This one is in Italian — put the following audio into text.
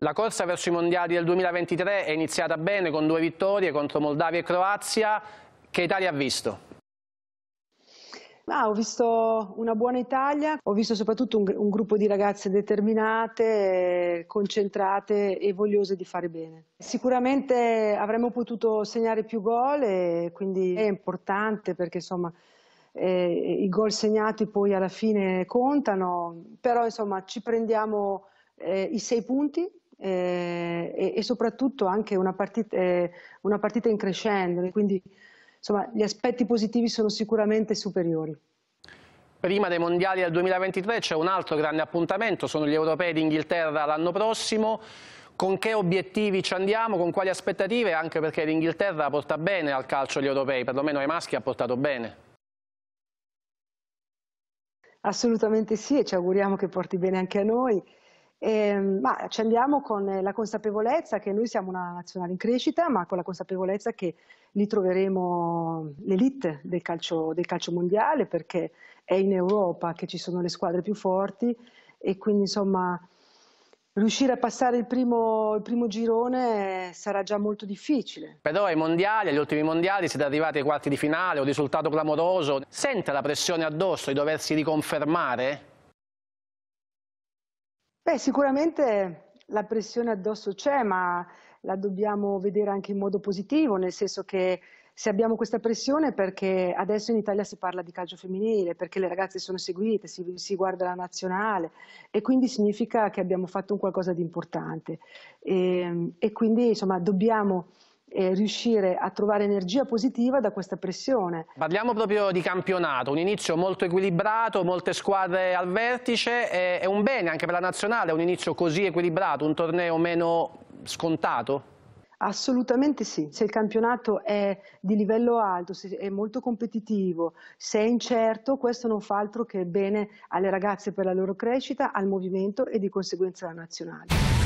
La corsa verso i mondiali del 2023 è iniziata bene con due vittorie contro Moldavia e Croazia. Che Italia ha visto? Ah, ho visto una buona Italia, ho visto soprattutto un, un gruppo di ragazze determinate, concentrate e vogliose di fare bene. Sicuramente avremmo potuto segnare più gol e quindi è importante perché insomma eh, i gol segnati poi alla fine contano, però insomma ci prendiamo eh, i sei punti eh, e, e, soprattutto anche una partita, eh, una partita in crescendo, quindi insomma, gli aspetti positivi sono sicuramente superiori. Prima dei mondiali del 2023 c'è un altro grande appuntamento, sono gli europei d'Inghilterra l'anno prossimo. Con che obiettivi ci andiamo, con quali aspettative? Anche perché l'Inghilterra porta bene al calcio gli europei, perlomeno ai maschi ha portato bene. Assolutamente sì e ci auguriamo che porti bene anche a noi. E, ehm, ma ci andiamo con eh, la consapevolezza che noi siamo una nazionale in crescita, ma con la consapevolezza che lì troveremo l'elite del calcio, del calcio mondiale, perché è in Europa che ci sono le squadre più forti e quindi insomma riuscire a passare il primo, il primo, girone sarà già molto difficile. Però ai mondiali, agli ultimi mondiali, siete arrivati ai quarti di finale, un risultato clamoroso. Sente la pressione addosso di doversi riconfermare? Beh, sicuramente la pressione addosso c'è, ma la dobbiamo vedere anche in modo positivo, nel senso che se abbiamo questa pressione perché adesso in Italia si parla di calcio femminile, perché le ragazze sono seguite, si, si guarda la nazionale e quindi significa che abbiamo fatto un qualcosa di importante e, ehm, e quindi insomma dobbiamo eh, riuscire a trovare energia positiva da questa pressione. Parliamo proprio di campionato, un inizio molto equilibrato, molte squadre al vertice, è, è un bene anche per la nazionale, un inizio così equilibrato, un torneo meno scontato? Assolutamente sì, se il campionato è di livello alto, se è molto competitivo, se è incerto, questo non fa altro che bene alle ragazze per la loro crescita, al movimento e di conseguenza alla nazionale.